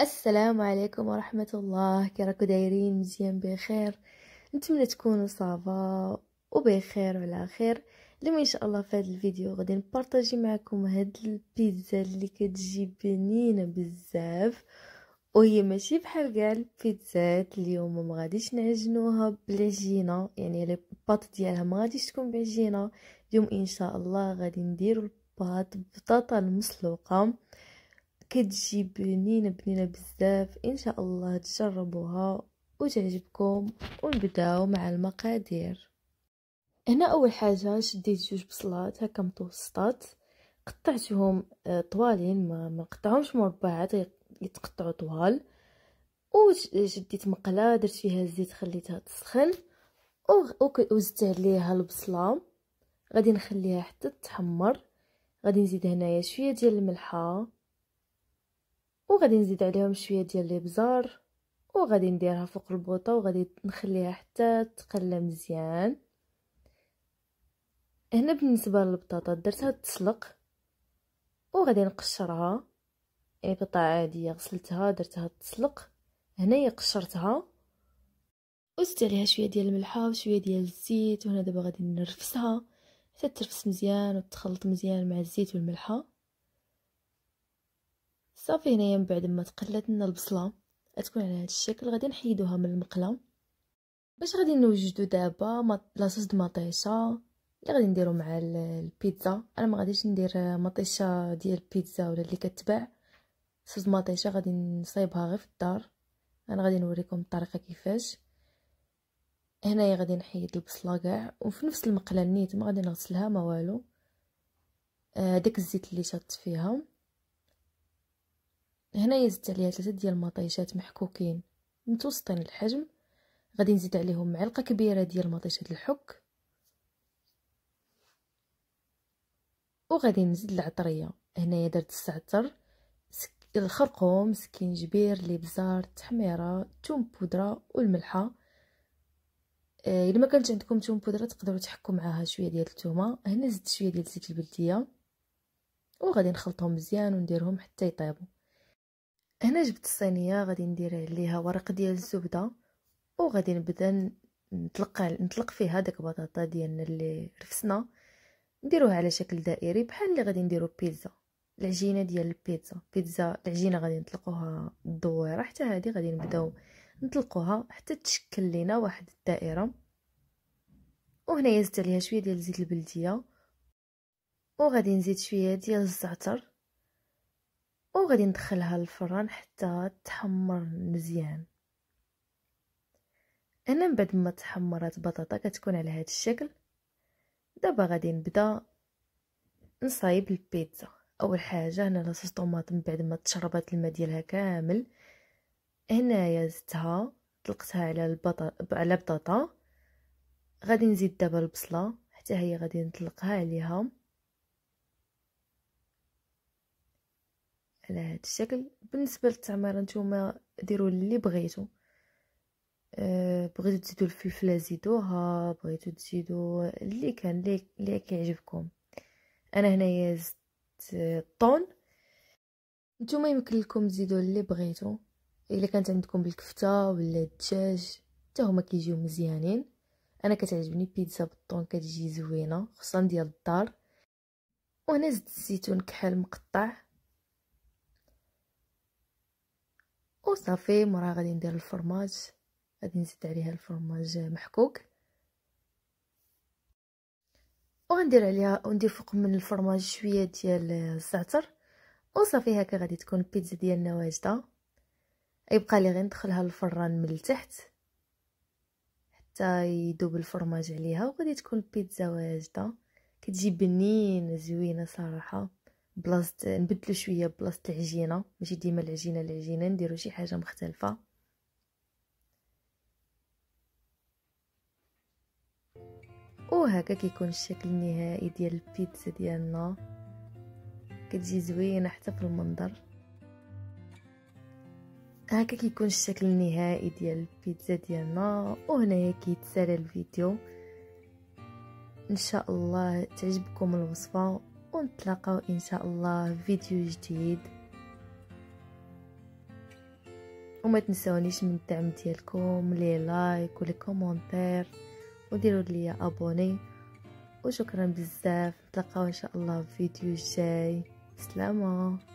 السلام عليكم ورحمة الله كراكو دايرين مزيان بخير نتمنى تكونوا صافا وبخير وعلى خير اليوم ان شاء الله في هذا الفيديو غادي نبارطاجي معكم هاد البيتزا اللي كتجي بنينه بزاف وهي ماشي بحال كاع البيتزات اليوم ما غاديش نعجنوها بالعجينه يعني لي ديالها ما غاديش تكون بعجينه اليوم ان شاء الله غادي نديروا الباط بطاطا المسلوقه كتجي بنينه بنينه بزاف ان شاء الله تجربوها وتعجبكم ونبداو مع المقادير هنا اول حاجه شديت جوج بصلات هكا متوسطات قطعتهم آه، طوالين ما نقطعهمش مربعات يتقطعوا طوال وشديت مقله درت فيها الزيت خليتها تسخن وزدت عليها البصله غادي نخليها حتى تحمر غادي نزيد هنايا شويه ديال الملحه وغادي نزيد عليهم شويه ديال الابزار وغادي نديرها فوق البوطه وغادي نخليها حتى تقلى مزيان هنا بالنسبه للبطاطا درتها تسلق وغادي نقشرها يعني قطعه عاديه غسلتها درتها تسلق هنايا قشرتها وزدت عليها شويه ديال الملحه وشويه ديال الزيت وهنا دابا غادي نرفسها حتى ترفس مزيان وتخلط مزيان مع الزيت والملحه صافي هنايا من بعد ما تقلات لنا البصله تكون على هذا الشكل غادي نحيدوها من المقله باش غادي نوجدو دابا لاصوص مطيشه اللي غادي نديرو مع البيتزا انا ما غاديش ندير مطيشه ديال البيتزا ولا اللي كتباع صوص مطيشه غادي نصايبها غير في الدار انا غادي نوريكم الطريقه كيفاش هنايا غادي نحيد البصله كاع وفي نفس المقله نيت ما غادي نغسلها ما والو هذاك آه، الزيت اللي شطت فيها هنايا زدت عليها ثلاثه ديال المطيشات محكوكين متوسطين الحجم غادي نزيد عليهم معلقه كبيره ديال مطيشات الحك وغادي نزيد العطريه هنايا درت السعتر الخرقوم سكينجبير الابزار التحميره توم بودره والملحه آه، الا ما كانت عندكم توم بودره تقدروا تحكوا معاها شويه ديال التومة هنا زدت شويه ديال زيت البلديه وغادي نخلطهم مزيان ونديرهم حتى يطيبوا هنا جبت الصينيه غادي ندير عليها ورق ديال الزبده وغادي نبدا نطلق نطلق فيها داك البطاطا ديالنا اللي رفسنا نديروها على شكل دائري بحال اللي غادي نديرو بيتزا العجينه ديال البيتزا بيتزا العجينه غادي نطلقوها الدويره حتى هذه غادي نبداو نطلقوها حتى تشكل لينا واحد الدائره وهنايا زدت عليها شويه ديال زيت البلديه وغادي نزيد شويه ديال الزعتر وغادي ندخلها للفران حتى تحمر مزيان هنا من بعد ما تحمرات بطاطا كتكون على هذا الشكل دابا غادي نبدا نصايب البيتزا اول حاجه هنا لاصوص طوماط من بعد ما تشربات الماء ديالها كامل هنايا زدتها طلقتها على البطا على بطاطا غادي نزيد دابا البصله حتى هي غادي نطلقها عليها على هذا الشكل بالنسبه للتعميره نتوما ديروا اللي بغيتو أه بغيتو تزيدوا الفلفله زيدوها بغيتو تزيدوا اللي كان اللي, كيعجبكم انا هنايا زدت الطون نتوما يمكن لكم تزيدوا اللي بغيتو الا كانت عندكم بالكفته ولا الدجاج حتى هما كيجيو مزيانين انا كتعجبني بيتزا بالطون كتجي زوينه خصوصا ديال الدار وهنا زدت الزيتون كحل مقطع وصافي مورا غادي ندير الفرماج غادي نزيد عليها الفرماج محكوك وغندير عليها وندير فوق من الفرماج شويه ديال الزعتر وصافي هكا غادي تكون البيتزا ديالنا واجده يبقى لي غير ندخلها للفران من التحت حتى يذوب الفرماج عليها وغادي تكون البيتزا واجده كتجي بنينه زوينه صراحه بلاصه نبدلو شويه بلاصه العجينه ماشي ديما العجينه العجينه نديرو شي حاجه مختلفه وهكا كيكون الشكل النهائي ديال البيتزا ديالنا كتجي زوينه حتى في المنظر هكا كيكون الشكل النهائي ديال البيتزا ديالنا وهنايا كيتسالى الفيديو ان شاء الله تعجبكم الوصفه ونتلاقاو ان شاء الله في فيديو جديد وما تنسونيش من الدعم ديالكم لي لايك ولي كومونتير وديروا لي ابوني وشكرا بزاف نتلاقاو ان شاء الله في فيديو جاي سلامه